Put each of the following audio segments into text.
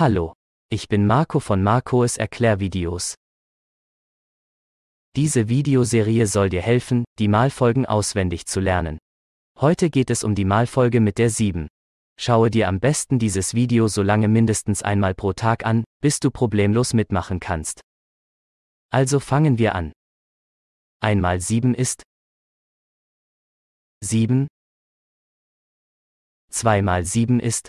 Hallo, ich bin Marco von Marcos Erklärvideos. Diese Videoserie soll dir helfen, die Malfolgen auswendig zu lernen. Heute geht es um die Malfolge mit der 7. Schaue dir am besten dieses Video so lange mindestens einmal pro Tag an, bis du problemlos mitmachen kannst. Also fangen wir an. Einmal 7 ist 7. 2 mal 7 ist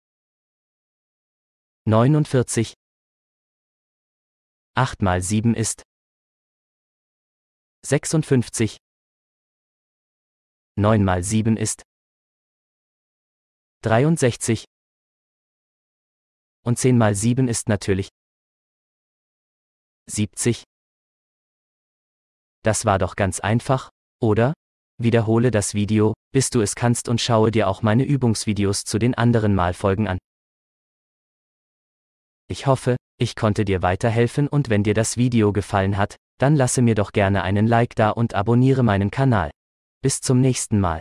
49 8 mal 7 ist 56 9 mal 7 ist 63 und 10 mal 7 ist natürlich 70. Das war doch ganz einfach, oder? Wiederhole das Video, bis du es kannst und schaue dir auch meine Übungsvideos zu den anderen Malfolgen an. Ich hoffe, ich konnte dir weiterhelfen und wenn dir das Video gefallen hat, dann lasse mir doch gerne einen Like da und abonniere meinen Kanal. Bis zum nächsten Mal.